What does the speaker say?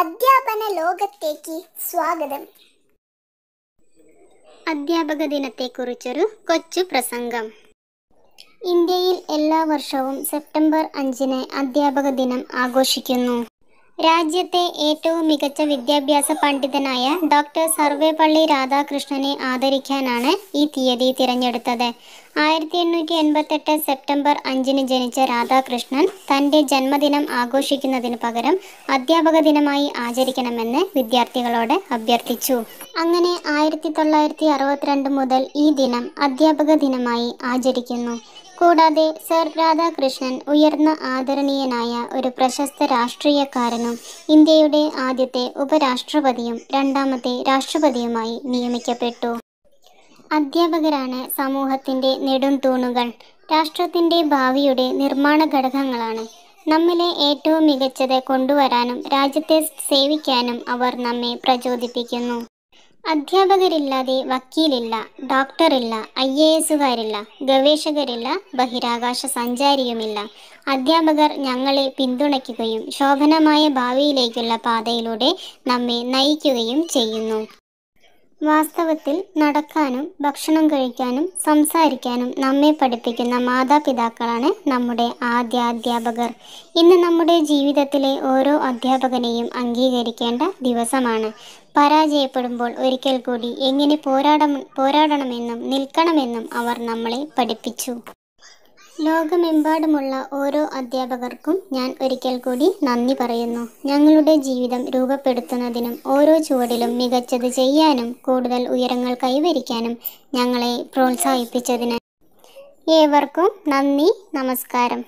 അധ്യാപന ലോകത്തേക്ക് സ്വാഗതം അധ്യാപക ദിനത്തെക്കുറിച്ചൊരു കൊച്ചു പ്രസംഗം ഇന്ത്യയിൽ എല്ലാ വർഷവും സെപ്റ്റംബർ അഞ്ചിന് അധ്യാപക ദിനം ആഘോഷിക്കുന്നു രാജ്യത്തെ ഏറ്റവും മികച്ച വിദ്യാഭ്യാസ പണ്ഡിതനായ ഡോക്ടർ സർവേപള്ളി രാധാകൃഷ്ണനെ ആദരിക്കാനാണ് ഈ തീയതി തിരഞ്ഞെടുത്തത് ആയിരത്തി എണ്ണൂറ്റി എൺപത്തെട്ട് സെപ്റ്റംബർ അഞ്ചിന് ജനിച്ച രാധാകൃഷ്ണൻ തൻ്റെ ജന്മദിനം ആഘോഷിക്കുന്നതിന് പകരം അധ്യാപക ദിനമായി ആചരിക്കണമെന്ന് വിദ്യാർത്ഥികളോട് അഭ്യർത്ഥിച്ചു അങ്ങനെ ആയിരത്തി തൊള്ളായിരത്തി അറുപത്തിരണ്ട് മുതൽ ഈ ദിനം അധ്യാപക ദിനമായി ആചരിക്കുന്നു കൂടാതെ സർ രാധാകൃഷ്ണൻ ഉയർന്ന ആദരണീയനായ ഒരു പ്രശസ്ത രാഷ്ട്രീയക്കാരനും ഇന്ത്യയുടെ ആദ്യത്തെ ഉപരാഷ്ട്രപതിയും രണ്ടാമത്തെ രാഷ്ട്രപതിയുമായി നിയമിക്കപ്പെട്ടു അധ്യാപകരാണ് സമൂഹത്തിൻ്റെ തൂണുകൾ രാഷ്ട്രത്തിൻ്റെ ഭാവിയുടെ നിർമ്മാണ ഘടകങ്ങളാണ് നമ്മിലെ ഏറ്റവും മികച്ചത് കൊണ്ടുവരാനും രാജ്യത്തെ സേവിക്കാനും അവർ നമ്മെ പ്രചോദിപ്പിക്കുന്നു അധ്യാപകരില്ലാതെ വക്കീലില്ല ഡോക്ടറില്ല ഐ എ എസുകാരില്ല ഗവേഷകരില്ല ബഹിരാകാശ സഞ്ചാരിയുമില്ല അധ്യാപകർ ഞങ്ങളെ പിന്തുണയ്ക്കുകയും ശോഭനമായ ഭാവിയിലേക്കുള്ള പാതയിലൂടെ നമ്മെ നയിക്കുകയും ചെയ്യുന്നു വാസ്തവത്തിൽ നടക്കാനും ഭക്ഷണം കഴിക്കാനും സംസാരിക്കാനും നമ്മെ പഠിപ്പിക്കുന്ന മാതാപിതാക്കളാണ് നമ്മുടെ ആദ്യ അധ്യാപകർ ഇന്ന് നമ്മുടെ ജീവിതത്തിലെ ഓരോ അധ്യാപകനെയും അംഗീകരിക്കേണ്ട ദിവസമാണ് പരാജയപ്പെടുമ്പോൾ ഒരിക്കൽ കൂടി എങ്ങനെ പോരാട പോരാടണമെന്നും നിൽക്കണമെന്നും അവർ നമ്മളെ പഠിപ്പിച്ചു ലോകമെമ്പാടുമുള്ള ഓരോ അധ്യാപകർക്കും ഞാൻ ഒരിക്കൽ കൂടി നന്ദി പറയുന്നു ഞങ്ങളുടെ ജീവിതം രൂപപ്പെടുത്തുന്നതിനും ഓരോ ചുവടിലും മികച്ചത് ചെയ്യാനും കൂടുതൽ ഉയരങ്ങൾ കൈവരിക്കാനും ഞങ്ങളെ പ്രോത്സാഹിപ്പിച്ചതിന് ഏവർക്കും നന്ദി നമസ്കാരം